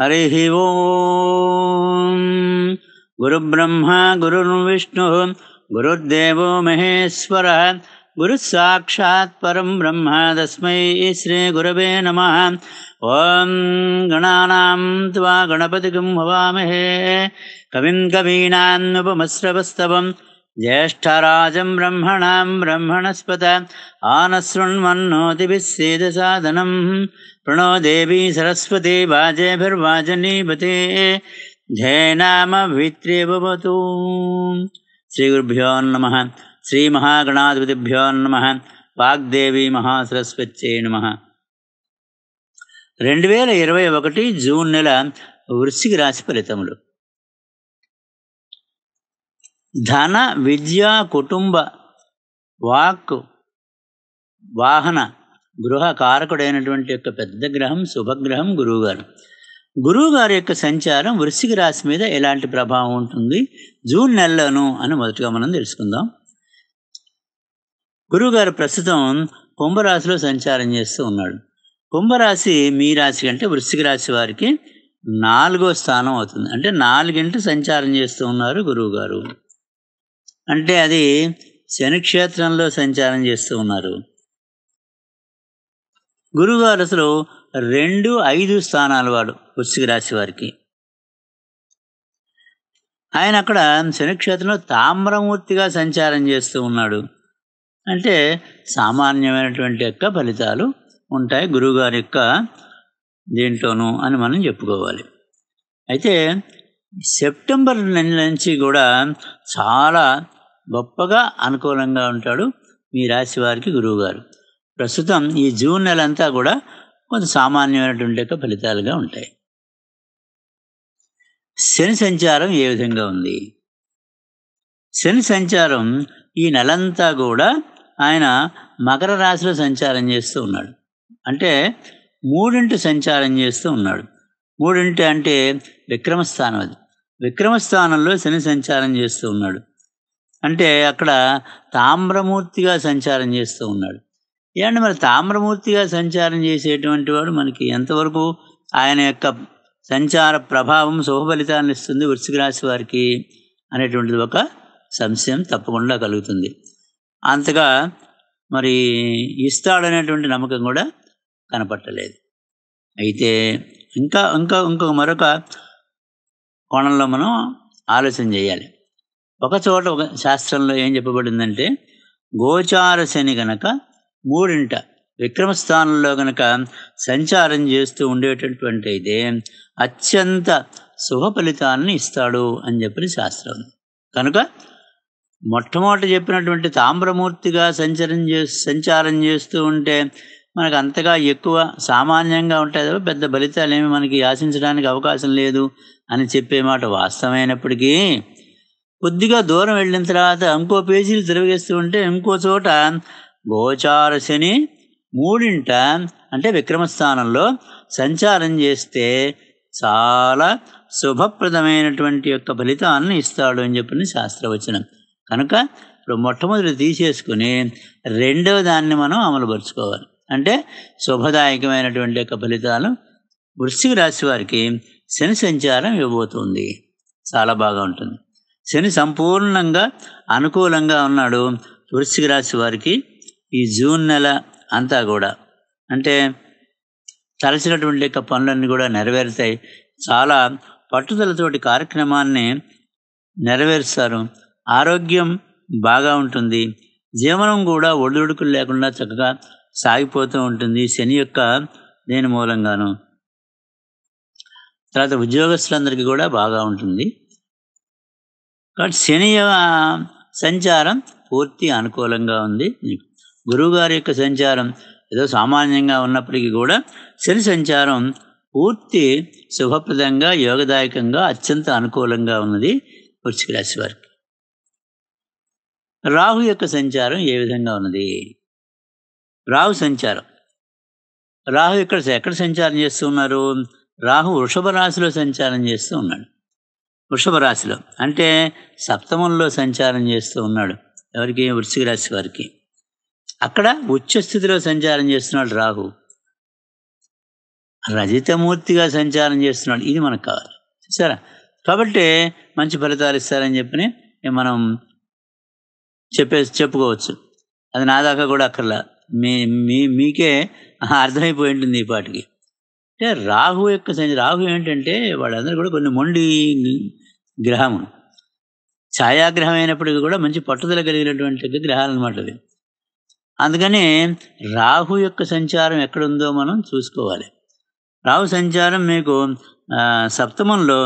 हरिः गुरु गुरुब्रह्मा गुरुर्विष्णुः गुरुर्देवो महेश्वरः परं ब्रह्म तस्मै श्री गुरवे नमः ॐ गणानां त्वा गणपतिकं भवामहे कविं कवीनानुपमस्रवस्तवम् జ్యేష్ఠరాజం బ్రహ్మణాం బ్రహ్మణస్పత ఆనశృణ్మన్నోతిభిస్సేద సాధనం ప్రణోదేవీ సరస్వతి వాజేభిర్వాజనీపతి ధ్యేనామవిత్రివతు శ్రీ గురుభ్యో నమ శ్రీమహాగణాధిపతిభ్యో నమ వాగ్దేవీ మహాసరస్వత్యే నమ రెండు వేల ఇరవై ఒకటి జూన్ నెల వృశ్చిక రాశి ఫలితములు ధన విద్య కుటుంబ వాక్ వాహన గృహ కారకుడైనటువంటి యొక్క పెద్ద గ్రహం శుభగ్రహం గురువుగారు గురువుగారి యొక్క సంచారం వృశ్చిక రాశి మీద ఎలాంటి ప్రభావం ఉంటుంది జూన్ నెలలోను అని మొదటగా మనం తెలుసుకుందాం గురువుగారు ప్రస్తుతం కుంభరాశిలో సంచారం చేస్తూ ఉన్నాడు కుంభరాశి మీ రాశి కంటే వృశ్చిక రాశి వారికి నాలుగో స్థానం అవుతుంది అంటే నాలుగింటి సంచారం చేస్తూ ఉన్నారు గురువుగారు అంటే అది శనిక్షేత్రంలో సంచారం చేస్తూ ఉన్నారు గురుగారు అసలు రెండు ఐదు స్థానాలు వాడు వృశ్చిక రాశి వారికి ఆయన అక్కడ శనిక్షేత్రంలో తామ్రమూర్తిగా సంచారం చేస్తూ ఉన్నాడు అంటే సామాన్యమైనటువంటి యొక్క ఫలితాలు ఉంటాయి గురువుగారి యొక్క దీంట్లోనూ అని మనం చెప్పుకోవాలి అయితే సెప్టెంబర్ నెల నుంచి కూడా చాలా గొప్పగా అనుకూలంగా ఉంటాడు మీ రాశి వారికి గురువుగారు ప్రస్తుతం ఈ జూన్ నెలంతా కూడా కొంత సామాన్యమైనటువంటి యొక్క ఫలితాలుగా ఉంటాయి శని సంచారం ఏ విధంగా ఉంది శని సంచారం ఈ నెలంతా కూడా ఆయన మకర రాశిలో సంచారం చేస్తూ ఉన్నాడు అంటే మూడింటి సంచారం చేస్తూ ఉన్నాడు మూడింటి అంటే విక్రమస్థానం అది విక్రమస్థానంలో శని సంచారం చేస్తూ ఉన్నాడు అంటే అక్కడ తామ్రమూర్తిగా సంచారం చేస్తూ ఉన్నాడు ఏమంటే మరి తామ్రమూర్తిగా సంచారం చేసేటువంటి వాడు మనకి ఎంతవరకు ఆయన యొక్క సంచార ప్రభావం శుభ ఇస్తుంది వృశ్చిక రాశి వారికి అనేటువంటిది ఒక సంశయం తప్పకుండా కలుగుతుంది అంతగా మరి ఇస్తాడనేటువంటి నమ్మకం కూడా కనపట్టలేదు అయితే ఇంకా ఇంకా ఇంకొక మరొక కోణంలో మనం ఆలోచన చేయాలి ఒక చోట ఒక శాస్త్రంలో ఏం చెప్పబడిందంటే గోచార శని గనక మూడింట విక్రమస్థానంలో గనక సంచారం చేస్తూ ఉండేటటువంటి అయితే అత్యంత శుభ ఫలితాలను ఇస్తాడు అని చెప్పిన శాస్త్రం కనుక మొట్టమొదట చెప్పినటువంటి తామ్రమూర్తిగా సంచరం చే సంచారం చేస్తూ ఉంటే మనకు అంతగా ఎక్కువ సామాన్యంగా ఉంటాయి తప్ప పెద్ద ఫలితాలు ఏమి మనకి ఆశించడానికి అవకాశం లేదు అని చెప్పే మాట వాస్తవమైనప్పటికీ కొద్దిగా దూరం వెళ్ళిన తర్వాత ఇంకో పేజీలు తిరగేస్తూ ఉంటే ఇంకో చోట గోచార శని మూడింట అంటే విక్రమస్థానంలో సంచారం చేస్తే చాలా శుభప్రదమైనటువంటి యొక్క ఫలితాలను ఇస్తాడు అని చెప్పిన శాస్త్రవచనం కనుక ఇప్పుడు మొట్టమొదటి తీసేసుకుని రెండవ దాన్ని మనం అమలుపరుచుకోవాలి అంటే శుభదాయకమైనటువంటి యొక్క ఫలితాలు వృశ్చిక రాశి వారికి శని సంచారం ఇవ్వబోతుంది చాలా బాగా ఉంటుంది శని సంపూర్ణంగా అనుకూలంగా ఉన్నాడు వృశ్చిక రాశి వారికి ఈ జూన్ నెల అంతా కూడా అంటే తలసినటువంటి యొక్క పనులన్నీ కూడా నెరవేరుతాయి చాలా పట్టుదలతోటి కార్యక్రమాన్ని నెరవేరుస్తారు ఆరోగ్యం బాగా ఉంటుంది జీవనం కూడా ఒడిదుడుకులు లేకుండా చక్కగా సాగిపోతూ ఉంటుంది శని యొక్క దేని మూలంగాను తర్వాత ఉద్యోగస్తులందరికీ కూడా బాగా ఉంటుంది కాబట్టి శని సంచారం పూర్తి అనుకూలంగా ఉంది నీకు గురువుగారి యొక్క సంచారం ఏదో సామాన్యంగా ఉన్నప్పటికీ కూడా శని సంచారం పూర్తి శుభప్రదంగా యోగదాయకంగా అత్యంత అనుకూలంగా ఉన్నది వృశ్చిక రాశి వారికి రాహు యొక్క సంచారం ఏ విధంగా ఉన్నది రాహు సంచారం రాహు ఇక్కడ ఎక్కడ సంచారం చేస్తూ ఉన్నారు రాహు వృషభ రాశిలో సంచారం చేస్తూ ఉన్నాడు వృషభ రాశిలో అంటే సప్తమంలో సంచారం చేస్తూ ఉన్నాడు ఎవరికి వృషిక రాశి వారికి అక్కడ ఉచ్చస్థితిలో సంచారం చేస్తున్నాడు రాహు రజితమూర్తిగా సంచారం చేస్తున్నాడు ఇది మనకు కావాలి చూసారా కాబట్టి మంచి ఫలితాలు ఇస్తారని చెప్పి మనం చెప్పే చెప్పుకోవచ్చు అది నా దాకా కూడా అక్కర్లా మీ మీ మీకే అర్థమైపోయి ఉంటుంది ఈ పాటికి అంటే రాహు యొక్క రాహు ఏంటంటే వాళ్ళందరూ కూడా కొన్ని మొండి గ్రహము ఛాయాగ్రహం అయినప్పటికీ కూడా మంచి పట్టుదల కలిగినటువంటి గ్రహాలు అనమాట అది అందుకనే రాహు యొక్క సంచారం ఎక్కడుందో మనం చూసుకోవాలి రాహు సంచారం మీకు సప్తమంలో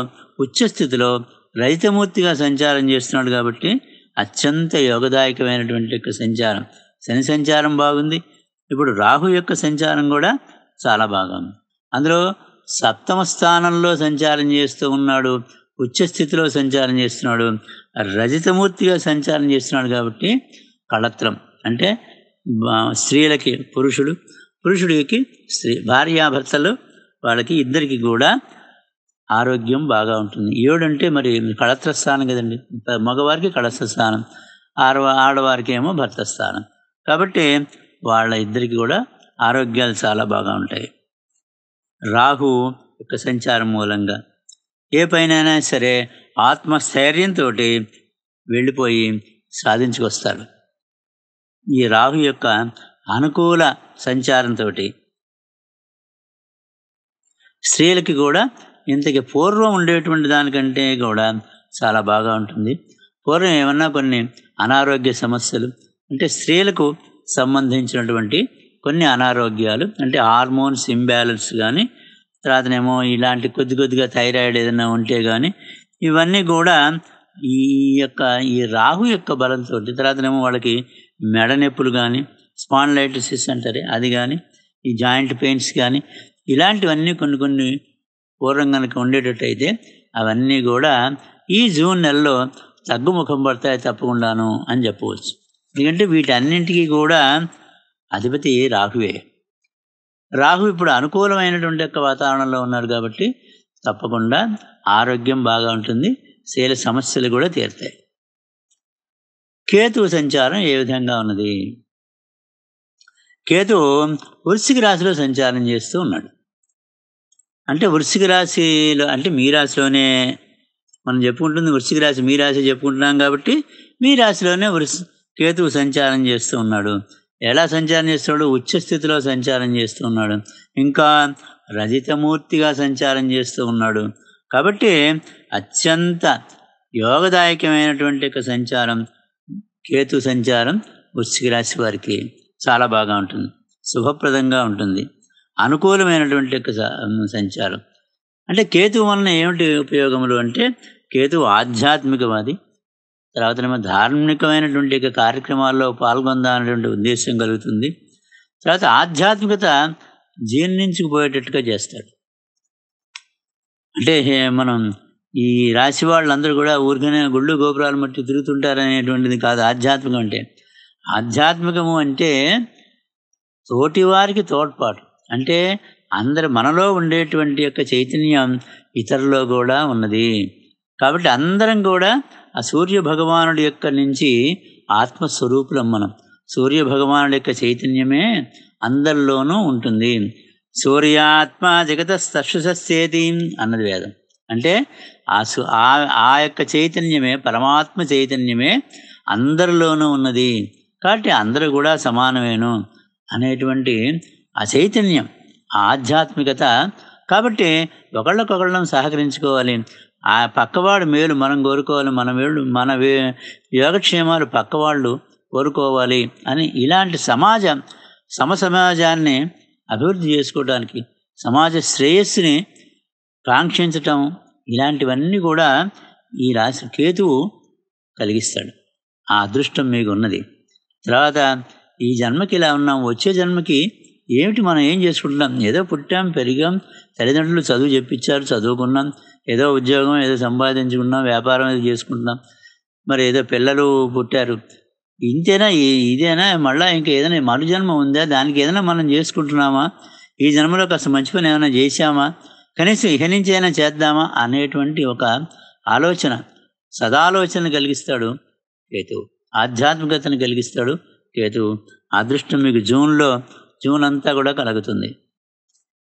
ఉచ్చస్థితిలో రైతమూర్తిగా సంచారం చేస్తున్నాడు కాబట్టి అత్యంత యోగదాయకమైనటువంటి యొక్క సంచారం శని సంచారం బాగుంది ఇప్పుడు రాహు యొక్క సంచారం కూడా చాలా బాగా ఉంది అందులో సప్తమ స్థానంలో సంచారం చేస్తూ ఉన్నాడు ఉచ్చస్థితిలో సంచారం చేస్తున్నాడు రజితమూర్తిగా సంచారం చేస్తున్నాడు కాబట్టి కళత్రం అంటే స్త్రీలకి పురుషుడు పురుషుడికి స్త్రీ భార్యాభర్తలు వాళ్ళకి ఇద్దరికి కూడా ఆరోగ్యం బాగా ఉంటుంది ఏడు అంటే మరి కళత్ర స్థానం కదండి మగవారికి కళత్ర స్థానం ఆడవ ఆడవారికి ఏమో భర్త స్థానం కాబట్టి వాళ్ళ ఇద్దరికి కూడా ఆరోగ్యాలు చాలా బాగా ఉంటాయి రాహు యొక్క సంచారం మూలంగా ఏ పైనైనా సరే ఆత్మస్థైర్యంతో వెళ్ళిపోయి సాధించుకొస్తాడు ఈ రాహు యొక్క అనుకూల సంచారంతో స్త్రీలకి కూడా ఇంతకి పూర్వం ఉండేటువంటి దానికంటే కూడా చాలా బాగా ఉంటుంది పూర్వం ఏమన్నా కొన్ని అనారోగ్య సమస్యలు అంటే స్త్రీలకు సంబంధించినటువంటి కొన్ని అనారోగ్యాలు అంటే హార్మోన్స్ ఇంబ్యాలెన్స్ కానీ తర్వాతనేమో ఇలాంటి కొద్ది కొద్దిగా థైరాయిడ్ ఏదైనా ఉంటే కానీ ఇవన్నీ కూడా ఈ యొక్క ఈ రాహు యొక్క బలంతో తర్వాతనేమో వాళ్ళకి మెడ నొప్పులు కానీ స్పాండ్లైటిసిస్ అంటారు అది కానీ ఈ జాయింట్ పెయిన్స్ కానీ ఇలాంటివన్నీ కొన్ని కొన్ని పూర్వం కనుక ఉండేటట్టయితే అవన్నీ కూడా ఈ జూన్ నెలలో తగ్గుముఖం పడతాయి తప్పకుండాను అని చెప్పవచ్చు ఎందుకంటే వీటన్నింటికీ కూడా అధిపతి రాహువే రాహు ఇప్పుడు అనుకూలమైనటువంటి యొక్క వాతావరణంలో ఉన్నారు కాబట్టి తప్పకుండా ఆరోగ్యం బాగా ఉంటుంది శీల సమస్యలు కూడా తీరుతాయి కేతు సంచారం ఏ విధంగా ఉన్నది కేతు వృశ్చిక రాశిలో సంచారం చేస్తూ ఉన్నాడు అంటే వృశ్చిక రాశిలో అంటే మీ రాశిలోనే మనం చెప్పుకుంటుంది వృశ్చిక రాశి మీ రాశి చెప్పుకుంటున్నాం కాబట్టి మీ రాశిలోనే వృష్ కేతువు సంచారం చేస్తూ ఉన్నాడు ఎలా సంచారం చేస్తున్నాడు ఉచ్చస్థితిలో సంచారం చేస్తూ ఉన్నాడు ఇంకా రజితమూర్తిగా సంచారం చేస్తూ ఉన్నాడు కాబట్టి అత్యంత యోగదాయకమైనటువంటి యొక్క సంచారం కేతు సంచారం వృశ్చిక రాశి వారికి చాలా బాగా ఉంటుంది శుభప్రదంగా ఉంటుంది అనుకూలమైనటువంటి యొక్క సంచారం అంటే కేతు వలన ఏమిటి ఉపయోగములు అంటే కేతు ఆధ్యాత్మికవాది తర్వాత ధార్మికమైనటువంటి కార్యక్రమాల్లో పాల్గొందామనేటువంటి ఉద్దేశం కలుగుతుంది తర్వాత ఆధ్యాత్మికత జీర్ణించుకుపోయేటట్టుగా చేస్తాడు అంటే మనం ఈ రాశి వాళ్ళందరూ కూడా ఊరికనే గుళ్ళు గోపురాలు మట్టి తిరుగుతుంటారనేటువంటిది కాదు ఆధ్యాత్మికం అంటే ఆధ్యాత్మికము అంటే తోటివారికి తోడ్పాటు అంటే అందరి మనలో ఉండేటువంటి యొక్క చైతన్యం ఇతరులో కూడా ఉన్నది కాబట్టి అందరం కూడా ఆ సూర్య భగవానుడి యొక్క నుంచి ఆత్మస్వరూపులం మనం సూర్య భగవానుడి యొక్క చైతన్యమే అందరిలోనూ ఉంటుంది సూర్యాత్మ జగత సశుసేతి అన్నది వేదం అంటే ఆ సు ఆ యొక్క చైతన్యమే పరమాత్మ చైతన్యమే అందరిలోనూ ఉన్నది కాబట్టి అందరూ కూడా సమానమేను అనేటువంటి ఆ చైతన్యం ఆధ్యాత్మికత కాబట్టి ఒకళ్ళకొకళ్ళం సహకరించుకోవాలి ఆ పక్కవాడు మేలు మనం కోరుకోవాలి మన మేలు మన యోగక్షేమాలు పక్కవాళ్ళు కోరుకోవాలి అని ఇలాంటి సమాజం సమసమాజాన్ని అభివృద్ధి చేసుకోవడానికి సమాజ శ్రేయస్సుని కాంక్షించటం ఇలాంటివన్నీ కూడా ఈ రాశి కేతువు కలిగిస్తాడు ఆ అదృష్టం మీకు ఉన్నది తర్వాత ఈ జన్మకి ఇలా ఉన్నాం వచ్చే జన్మకి ఏమిటి మనం ఏం చేసుకుంటున్నాం ఏదో పుట్టాం పెరిగాం తల్లిదండ్రులు చదువు చెప్పించారు చదువుకున్నాం ఏదో ఉద్యోగం ఏదో సంపాదించుకున్నాం వ్యాపారం ఏదో చేసుకుంటున్నాం మరి ఏదో పిల్లలు పుట్టారు ఇంతేనా ఇదేనా మళ్ళీ ఇంకా ఏదైనా మరు జన్మ ఉందా దానికి ఏదైనా మనం చేసుకుంటున్నామా ఈ జన్మలో కాస్త మంచి పని ఏమైనా చేశామా కనీసం ఇహ నుంచి అయినా చేద్దామా అనేటువంటి ఒక ఆలోచన సదాలోచన కలిగిస్తాడు కేతువు ఆధ్యాత్మికతను కలిగిస్తాడు కేతువు అదృష్టం మీకు జూన్లో జూన్ అంతా కూడా కలుగుతుంది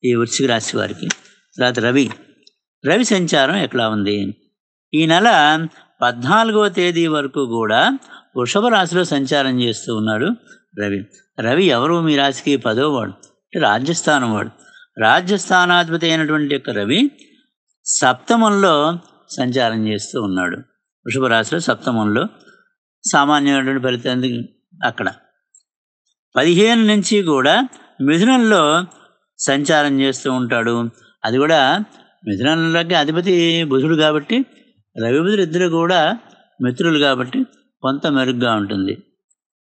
ఈ వృశ్చిక రాశి వారికి తర్వాత రవి రవి సంచారం ఎట్లా ఉంది ఈ నెల పద్నాలుగవ తేదీ వరకు కూడా వృషభ రాశిలో సంచారం చేస్తూ ఉన్నాడు రవి రవి ఎవరు మీ రాశికి పదోవాడు అంటే రాజస్థానం వాడు రాజస్థానాధిపతి అయినటువంటి యొక్క రవి సప్తమంలో సంచారం చేస్తూ ఉన్నాడు వృషభ రాశిలో సప్తమంలో సామాన్యమైనటువంటి ఫలితం అక్కడ పదిహేను నుంచి కూడా మిథునంలో సంచారం చేస్తూ ఉంటాడు అది కూడా మిథునానికి అధిపతి బుధుడు కాబట్టి రవిబుధుడు ఇద్దరు కూడా మిత్రులు కాబట్టి కొంత మెరుగ్గా ఉంటుంది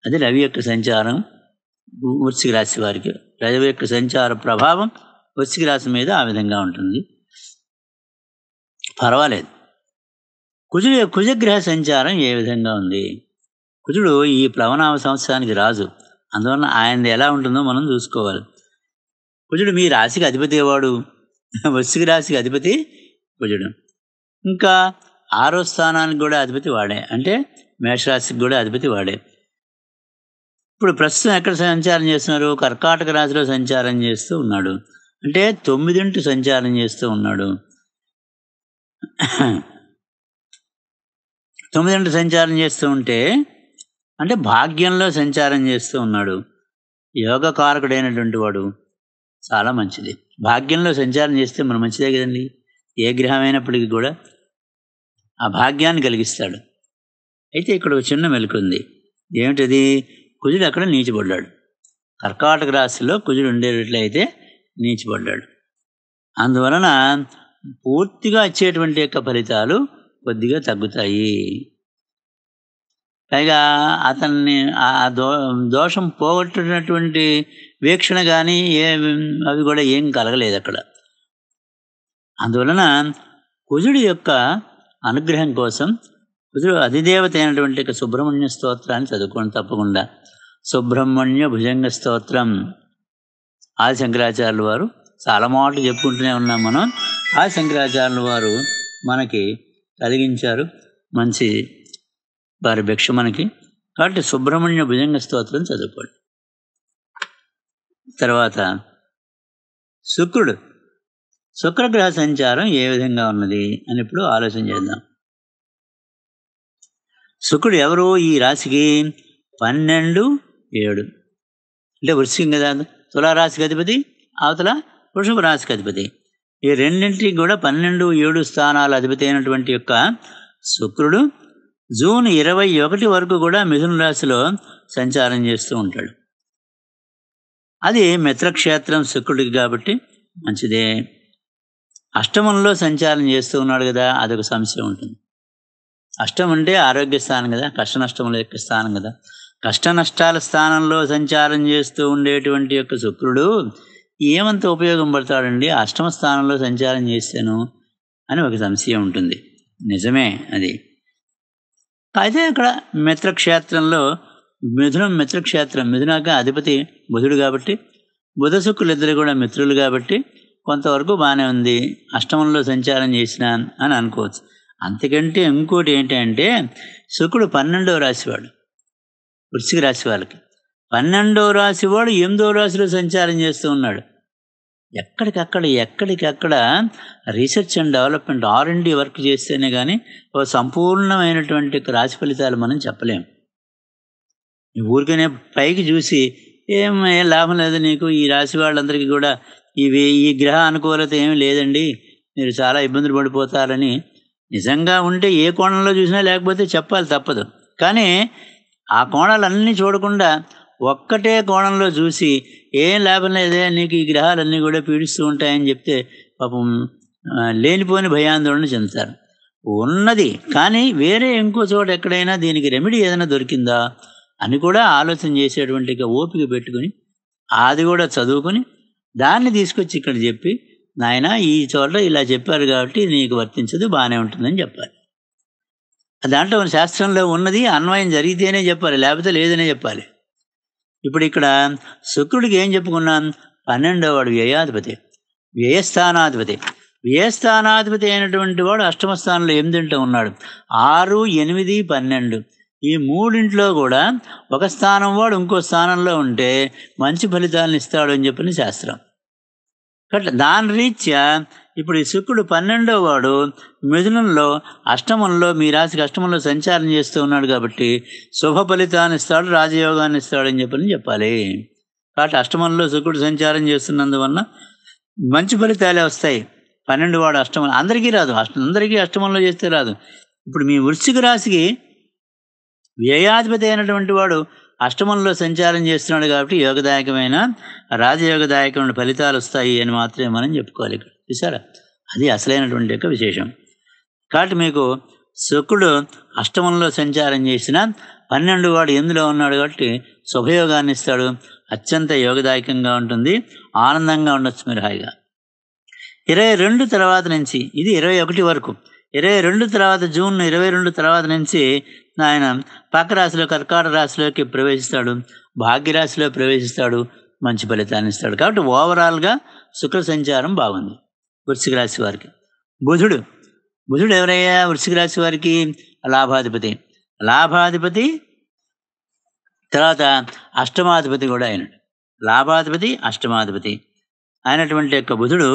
అది రవి యొక్క సంచారం వృశ్చిక రాశి వారికి రవి యొక్క సంచార ప్రభావం వృశ్చిక రాశి మీద ఆ విధంగా ఉంటుంది పర్వాలేదు కుజుడు కుజగ్రహ సంచారం ఏ విధంగా ఉంది కుజుడు ఈ ప్లవనామ సంవత్సరానికి రాజు అందువలన ఆయనది ఎలా ఉంటుందో మనం చూసుకోవాలి కుజుడు మీ రాశికి అధిపతి వాడు వృశ్చిక రాశికి అధిపతి కుజుడు ఇంకా ఆరో స్థానానికి కూడా అధిపతి వాడే అంటే మేషరాశికి కూడా అధిపతి వాడే ఇప్పుడు ప్రస్తుతం ఎక్కడ సంచారం చేస్తున్నారు కర్కాటక రాశిలో సంచారం చేస్తూ ఉన్నాడు అంటే తొమ్మిదింటి సంచారం చేస్తూ ఉన్నాడు తొమ్మిదింటి సంచారం చేస్తూ ఉంటే అంటే భాగ్యంలో సంచారం చేస్తూ ఉన్నాడు యోగకారకుడైనటువంటి వాడు చాలా మంచిది భాగ్యంలో సంచారం చేస్తే మన మంచిదే కదండి ఏ గ్రహమైనప్పటికీ కూడా ఆ భాగ్యాన్ని కలిగిస్తాడు అయితే ఇక్కడ ఒక చిన్న మెలుకుంది ఏమిటది కుజుడు అక్కడ నీచిపడ్డాడు కర్కాటక రాశిలో కుజుడు ఉండేటట్లయితే నీచిపడ్డాడు అందువలన పూర్తిగా వచ్చేటువంటి యొక్క ఫలితాలు కొద్దిగా తగ్గుతాయి పైగా అతన్ని ఆ దో దోషం పోగొట్టినటువంటి వీక్షణ కానీ ఏ అవి కూడా ఏం కలగలేదు అక్కడ అందువలన కుజుడి యొక్క అనుగ్రహం కోసం కుజుడు అధిదేవత అయినటువంటి సుబ్రహ్మణ్య స్తోత్రాన్ని చదువుకోండి తప్పకుండా సుబ్రహ్మణ్య భుజంగ స్తోత్రం ఆది శంకరాచార్యుల వారు చాలా మాటలు చెప్పుకుంటూనే ఉన్నాం మనం ఆది శంకరాచార్యుల వారు మనకి కలిగించారు మంచి వారి భిక్ష మనకి కాబట్టి సుబ్రహ్మణ్య భుజంగ స్తోత్రం చదువుకోండి తర్వాత శుక్రుడు శుక్రగ్రహ సంచారం ఏ విధంగా ఉన్నది అని ఇప్పుడు ఆలోచన చేద్దాం శుక్రుడు ఎవరు ఈ రాశికి పన్నెండు ఏడు అంటే వృశ్చికం కదా తులారాశికి అధిపతి అవతల వృషభ రాశికి అధిపతి ఈ రెండింటికి కూడా పన్నెండు ఏడు స్థానాల అధిపతి అయినటువంటి యొక్క శుక్రుడు జూన్ ఇరవై ఒకటి వరకు కూడా మిథున రాశిలో సంచారం చేస్తూ ఉంటాడు అది మిత్రక్షేత్రం శుక్రుడికి కాబట్టి మంచిదే అష్టమంలో సంచారం చేస్తూ ఉన్నాడు కదా అదొక సమస్య ఉంటుంది అష్టం అంటే ఆరోగ్య స్థానం కదా కష్ట నష్టముల యొక్క స్థానం కదా కష్ట నష్టాల స్థానంలో సంచారం చేస్తూ ఉండేటువంటి యొక్క శుక్రుడు ఏమంత ఉపయోగం పడతాడండి అష్టమ స్థానంలో సంచారం చేస్తాను అని ఒక సంశయం ఉంటుంది నిజమే అది అయితే ఇక్కడ మిత్రక్షేత్రంలో మిథునం మిత్రక్షేత్రం మిథునాక అధిపతి బుధుడు కాబట్టి బుధ ఇద్దరు కూడా మిత్రులు కాబట్టి కొంతవరకు బాగానే ఉంది అష్టమంలో సంచారం చేసిన అని అనుకోవచ్చు అంతకంటే ఇంకోటి ఏంటంటే శుక్రుడు పన్నెండవ రాశివాడు వృశ్చిక రాశి వాళ్ళకి పన్నెండవ రాశివాడు ఎనిమిదవ రాశిలో సంచారం చేస్తూ ఉన్నాడు ఎక్కడికక్కడ ఎక్కడికక్కడ research and development R and work చేస్తేనే కానీ ఒక సంపూర్ణమైనటువంటి రాశి ఫలితాలు మనం చెప్పలేము ఊరికనే పైకి చూసి ఏం లాభం లేదు నీకు ఈ రాశి వాళ్ళందరికీ కూడా ఇవి ఈ గ్రహ అనుకూలత ఏమీ లేదండి మీరు చాలా ఇబ్బందులు పడిపోతారని నిజంగా ఉంటే ఏ కోణంలో చూసినా లేకపోతే చెప్పాలి తప్పదు కానీ ఆ కోణాలన్నీ చూడకుండా ఒక్కటే కోణంలో చూసి ఏం లాభం లేదే నీకు ఈ గ్రహాలన్నీ కూడా పీడిస్తూ ఉంటాయని చెప్తే పాపం లేనిపోని భయాందోళన చెందుతారు ఉన్నది కానీ వేరే ఇంకో చోట ఎక్కడైనా దీనికి రెమెడీ ఏదైనా దొరికిందా అని కూడా ఆలోచన చేసేటువంటి ఓపిక పెట్టుకుని అది కూడా చదువుకుని దాన్ని తీసుకొచ్చి ఇక్కడ చెప్పి నాయన ఈ చోట ఇలా చెప్పారు కాబట్టి నీకు వర్తించదు బాగానే ఉంటుందని చెప్పాలి దాంట్లో శాస్త్రంలో ఉన్నది అన్వయం జరిగితేనే చెప్పాలి లేకపోతే లేదనే చెప్పాలి ఇప్పుడు ఇక్కడ శుక్రుడికి ఏం చెప్పుకున్నాను పన్నెండవ వాడు వ్యయాధిపతి వ్యయస్థానాధిపతి వ్యయస్థానాధిపతి అయినటువంటి వాడు అష్టమ స్థానంలో ఎనిమిదింట ఉన్నాడు ఆరు ఎనిమిది పన్నెండు ఈ మూడింట్లో కూడా ఒక స్థానం వాడు ఇంకో స్థానంలో ఉంటే మంచి ఫలితాలను ఇస్తాడు అని చెప్పిన శాస్త్రం కాబట్టి దాని రీత్యా ఇప్పుడు ఈ శుక్రుడు పన్నెండో వాడు మిథునంలో అష్టమంలో మీ రాశికి అష్టమంలో సంచారం చేస్తూ ఉన్నాడు కాబట్టి శుభ ఫలితాన్ని ఇస్తాడు రాజయోగాన్ని ఇస్తాడని చెప్పని చెప్పాలి కాబట్టి అష్టమంలో శుక్రుడు సంచారం చేస్తున్నందువలన మంచి ఫలితాలే వస్తాయి పన్నెండు వాడు అష్టమం అందరికీ రాదు అష్ట అందరికీ అష్టమంలో చేస్తే రాదు ఇప్పుడు మీ వృశ్చిక రాశికి వ్యయాధిపతి అయినటువంటి వాడు అష్టమంలో సంచారం చేస్తున్నాడు కాబట్టి యోగదాయకమైన రాజయోగదాయకమైన ఫలితాలు వస్తాయి అని మాత్రమే మనం చెప్పుకోవాలి ఇక్కడ చూసారా అది అసలైనటువంటి యొక్క విశేషం కాబట్టి మీకు శుక్రుడు అష్టమంలో సంచారం చేసిన పన్నెండు వాడు ఎందులో ఉన్నాడు కాబట్టి శుభయోగాన్ని ఇస్తాడు అత్యంత యోగదాయకంగా ఉంటుంది ఆనందంగా ఉండొచ్చు మీరు హాయిగా ఇరవై రెండు తర్వాత నుంచి ఇది ఇరవై ఒకటి వరకు ఇరవై రెండు తర్వాత జూన్ ఇరవై రెండు తర్వాత నుంచి ఆయన పక్క రాశిలో కర్కాట రాశిలోకి ప్రవేశిస్తాడు భాగ్యరాశిలో ప్రవేశిస్తాడు మంచి ఫలితాన్ని ఇస్తాడు కాబట్టి ఓవరాల్గా శుక్ర సంచారం బాగుంది వృశ్చిక రాశి వారికి బుధుడు బుధుడు ఎవరయ్యా వృశ్చిక రాశి వారికి లాభాధిపతి లాభాధిపతి తర్వాత అష్టమాధిపతి కూడా ఆయన లాభాధిపతి అష్టమాధిపతి అయినటువంటి యొక్క బుధుడు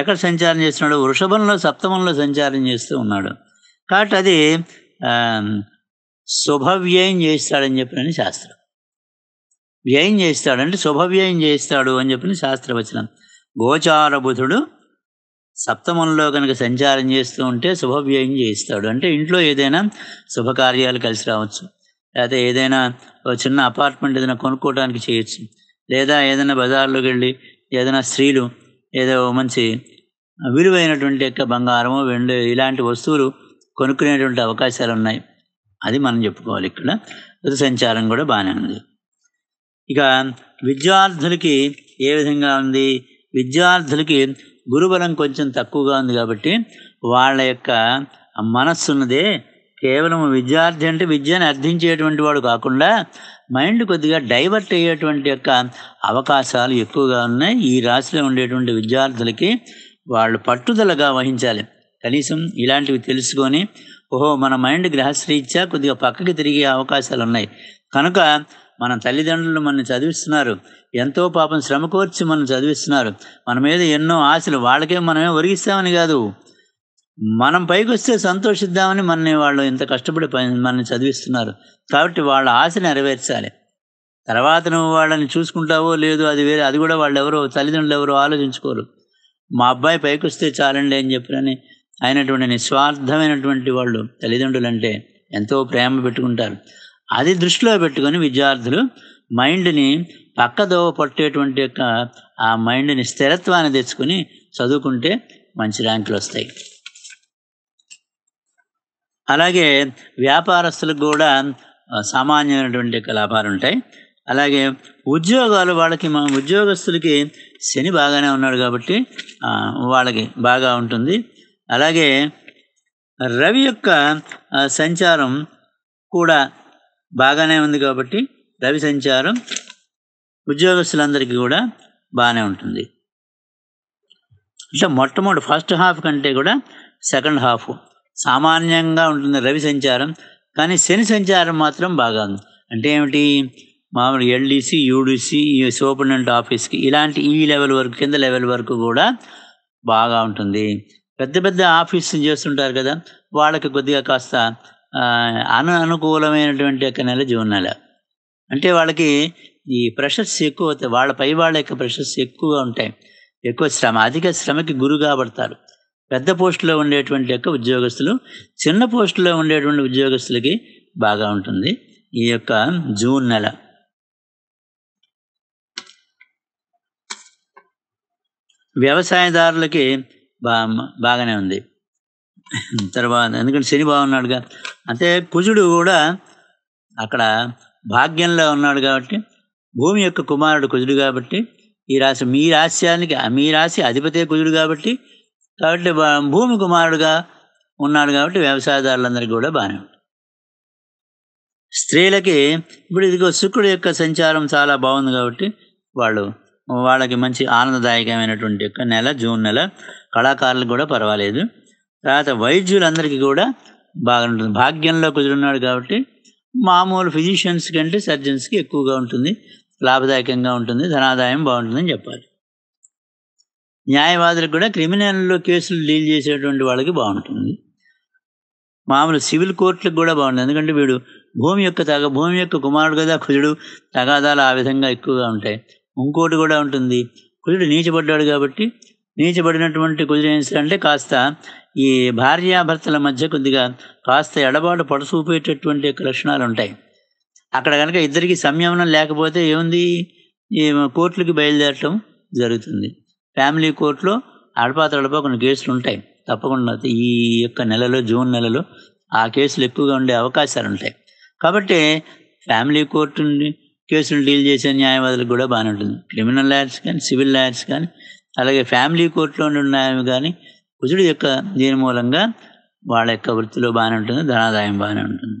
ఎక్కడ సంచారం చేస్తున్నాడు వృషభంలో సప్తమంలో సంచారం చేస్తూ ఉన్నాడు కాబట్టి అది శుభవ్యయం చేస్తాడని చెప్పిన శాస్త్రం వ్యయం చేస్తాడంటే శుభవ్యయం చేస్తాడు అని చెప్పిన శాస్త్రవచనం గోచార బుధుడు సప్తమంలో కనుక సంచారం చేస్తూ ఉంటే శుభవ్యయం చేయిస్తాడు అంటే ఇంట్లో ఏదైనా శుభకార్యాలు కలిసి రావచ్చు లేకపోతే ఏదైనా చిన్న అపార్ట్మెంట్ ఏదైనా కొనుక్కోవడానికి చేయొచ్చు లేదా ఏదైనా బజార్లోకి వెళ్ళి ఏదైనా స్త్రీలు ఏదో మంచి విలువైనటువంటి యొక్క బంగారము వెండి ఇలాంటి వస్తువులు కొనుక్కునేటువంటి అవకాశాలు ఉన్నాయి అది మనం చెప్పుకోవాలి ఇక్కడ ఋతు సంచారం కూడా బాగానే ఉంది ఇక విద్యార్థులకి ఏ విధంగా ఉంది విద్యార్థులకి గురుబలం కొంచెం తక్కువగా ఉంది కాబట్టి వాళ్ళ యొక్క మనస్సున్నదే కేవలం విద్యార్థి అంటే విద్యను అర్థించేటువంటి వాడు కాకుండా మైండ్ కొద్దిగా డైవర్ట్ అయ్యేటువంటి యొక్క అవకాశాలు ఎక్కువగా ఉన్నాయి ఈ రాశిలో ఉండేటువంటి విద్యార్థులకి వాళ్ళు పట్టుదలగా వహించాలి కనీసం ఇలాంటివి తెలుసుకొని ఓహో మన మైండ్ గ్రహశ్రీత్యా కొద్దిగా పక్కకి తిరిగే అవకాశాలు ఉన్నాయి కనుక మన తల్లిదండ్రులు మనం చదివిస్తున్నారు ఎంతో పాపం శ్రమ కోర్చి మనం చదివిస్తున్నారు మన మీద ఎన్నో ఆశలు వాళ్ళకే మనమే ఒరిగిస్తామని కాదు మనం పైకి వస్తే సంతోషిద్దామని మనని వాళ్ళు ఇంత కష్టపడి మనని చదివిస్తున్నారు కాబట్టి వాళ్ళ ఆశ నెరవేర్చాలి తర్వాత నువ్వు వాళ్ళని చూసుకుంటావో లేదో అది వేరే అది కూడా వాళ్ళు ఎవరో తల్లిదండ్రులు ఎవరో ఆలోచించుకోరు మా అబ్బాయి పైకి వస్తే చాలండి అని చెప్పినని అయినటువంటి నిస్వార్థమైనటువంటి వాళ్ళు తల్లిదండ్రులు అంటే ఎంతో ప్రేమ పెట్టుకుంటారు అది దృష్టిలో పెట్టుకొని విద్యార్థులు మైండ్ని పక్కదోవ పట్టేటువంటి యొక్క ఆ మైండ్ని స్థిరత్వాన్ని తెచ్చుకొని చదువుకుంటే మంచి ర్యాంకులు వస్తాయి అలాగే వ్యాపారస్తులకు కూడా సామాన్యమైనటువంటి యొక్క లాభాలు ఉంటాయి అలాగే ఉద్యోగాలు వాళ్ళకి మన ఉద్యోగస్తులకి శని బాగానే ఉన్నాడు కాబట్టి వాళ్ళకి బాగా ఉంటుంది అలాగే రవి యొక్క సంచారం కూడా బాగానే ఉంది కాబట్టి రవి సంచారం ఉద్యోగస్తులందరికీ కూడా బాగానే ఉంటుంది ఇట్లా మొట్టమొదటి ఫస్ట్ హాఫ్ కంటే కూడా సెకండ్ హాఫ్ సామాన్యంగా ఉంటుంది రవి సంచారం కానీ శని సంచారం మాత్రం బాగా ఉంది అంటే ఏమిటి మామూలు ఎల్డీసీ యూడిసి సూపరింటెండెంట్ ఆఫీస్కి ఇలాంటి ఈ లెవెల్ వరకు కింద లెవెల్ వరకు కూడా బాగా ఉంటుంది పెద్ద పెద్ద ఆఫీస్ చేస్తుంటారు కదా వాళ్ళకి కొద్దిగా కాస్త అను అనుకూలమైనటువంటి యొక్క నెల జూన్ నెల అంటే వాళ్ళకి ఈ ప్రెషర్స్ ఎక్కువ వాళ్ళ వాళ్ళపై వాళ్ళ యొక్క ప్రెషర్స్ ఎక్కువగా ఉంటాయి ఎక్కువ శ్రమ అధిక శ్రమకి గురు కాబడతారు పెద్ద పోస్టులో ఉండేటువంటి యొక్క ఉద్యోగస్తులు చిన్న పోస్టులో ఉండేటువంటి ఉద్యోగస్తులకి బాగా ఉంటుంది ఈ యొక్క జూన్ నెల వ్యవసాయదారులకి బాగానే ఉంది తర్వాత ఎందుకంటే శని బాగున్నాడుగా అంటే కుజుడు కూడా అక్కడ భాగ్యంలో ఉన్నాడు కాబట్టి భూమి యొక్క కుమారుడు కుజుడు కాబట్టి ఈ రాశి మీ రాశ్యానికి మీ రాశి అధిపతి కుజుడు కాబట్టి కాబట్టి భూమి కుమారుడుగా ఉన్నాడు కాబట్టి వ్యవసాయదారులందరికీ కూడా బాగానే స్త్రీలకి ఇప్పుడు ఇదిగో శుక్రుడు యొక్క సంచారం చాలా బాగుంది కాబట్టి వాళ్ళు వాళ్ళకి మంచి ఆనందదాయకమైనటువంటి యొక్క నెల జూన్ నెల కళాకారులకు కూడా పర్వాలేదు తర్వాత వైద్యులందరికీ కూడా బాగా ఉంటుంది భాగ్యంలో కుదురున్నాడు కాబట్టి మామూలు ఫిజిషియన్స్ కంటే సర్జన్స్కి ఎక్కువగా ఉంటుంది లాభదాయకంగా ఉంటుంది ధనాదాయం బాగుంటుందని చెప్పాలి న్యాయవాదులకు కూడా క్రిమినల్లో కేసులు డీల్ చేసేటువంటి వాళ్ళకి బాగుంటుంది మామూలు సివిల్ కోర్టులకు కూడా బాగుంటుంది ఎందుకంటే వీడు భూమి యొక్క తగ భూమి యొక్క కుమారుడు కదా కుజుడు తగాదాలు ఆ విధంగా ఎక్కువగా ఉంటాయి ఇంకోటి కూడా ఉంటుంది కుజుడు నీచబడ్డాడు కాబట్టి నీచబడినటువంటి కుదిరేసి అంటే కాస్త ఈ భార్యాభర్తల మధ్య కొద్దిగా కాస్త ఎడబాటు పడసూపేటటువంటి యొక్క లక్షణాలు ఉంటాయి అక్కడ కనుక ఇద్దరికి సంయమనం లేకపోతే ఏముంది ఈ కోర్టులకి బయలుదేరటం జరుగుతుంది ఫ్యామిలీ కోర్టులో అడపాతడపా కొన్ని కేసులు ఉంటాయి తప్పకుండా ఈ యొక్క నెలలో జూన్ నెలలో ఆ కేసులు ఎక్కువగా ఉండే అవకాశాలు ఉంటాయి కాబట్టి ఫ్యామిలీ కోర్టు కేసులు డీల్ చేసే న్యాయవాదులకు కూడా బాగానే ఉంటుంది క్రిమినల్ లాయర్స్ కానీ సివిల్ లాయర్స్ కానీ అలాగే ఫ్యామిలీ కోర్టులో ఉన్నాయి కానీ కుజుడు యొక్క దీని మూలంగా వాళ్ళ యొక్క వృత్తిలో బాగానే ఉంటుంది ధనాదాయం బాగానే ఉంటుంది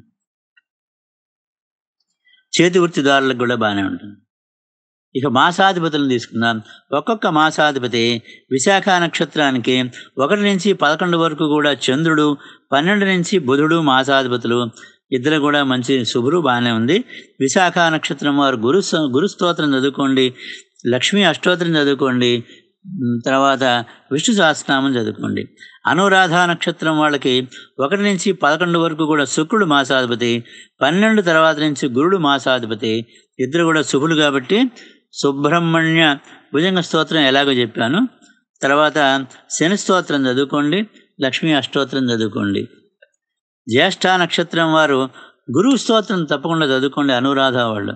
చేతి వృత్తిదారులకు కూడా బాగానే ఉంటుంది ఇక మాసాధిపతులను తీసుకుందాం ఒక్కొక్క మాసాధిపతి విశాఖ నక్షత్రానికి ఒకటి నుంచి పదకొండు వరకు కూడా చంద్రుడు పన్నెండు నుంచి బుధుడు మాసాధిపతులు ఇద్దరు కూడా మంచి శుభ్రు బాగానే ఉంది విశాఖ నక్షత్రం వారు గురు గురుస్తోత్రం చదువుకోండి లక్ష్మీ అష్టోత్రం చదువుకోండి తర్వాత విష్ణు సహస్రనామం చదువుకోండి అనురాధ నక్షత్రం వాళ్ళకి ఒకటి నుంచి పదకొండు వరకు కూడా శుక్రుడు మాసాధిపతి పన్నెండు తర్వాత నుంచి గురుడు మాసాధిపతి ఇద్దరు కూడా శుభులు కాబట్టి సుబ్రహ్మణ్య భుజంగ స్తోత్రం ఎలాగో చెప్పాను తర్వాత శని స్తోత్రం చదువుకోండి లక్ష్మీ అష్టోత్రం చదువుకోండి జ్యేష్ఠ నక్షత్రం వారు గురువు స్తోత్రం తప్పకుండా చదువుకోండి అనురాధ వాళ్ళు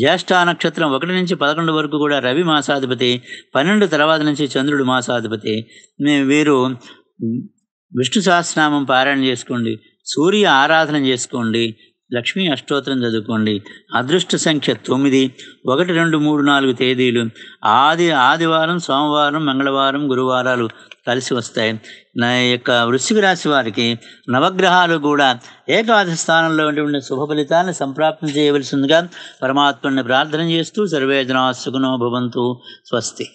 జ్యేష్ఠ నక్షత్రం ఒకటి నుంచి పదకొండు వరకు కూడా రవి మాసాధిపతి పన్నెండు తర్వాత నుంచి చంద్రుడు మాసాధిపతి వీరు విష్ణు సహస్రనామం పారాయణ చేసుకోండి సూర్య ఆరాధన చేసుకోండి లక్ష్మీ అష్టోత్తరం చదువుకోండి అదృష్ట సంఖ్య తొమ్మిది ఒకటి రెండు మూడు నాలుగు తేదీలు ఆది ఆదివారం సోమవారం మంగళవారం గురువారాలు కలిసి వస్తాయి నా యొక్క వృశ్చిక రాశి వారికి నవగ్రహాలు కూడా ఏకాదశి స్థానంలో ఉండే శుభ ఫలితాన్ని సంప్రాప్తం చేయవలసిందిగా పరమాత్మని ప్రార్థన చేస్తూ సర్వేజనాసుకునో భవంతు స్వస్తి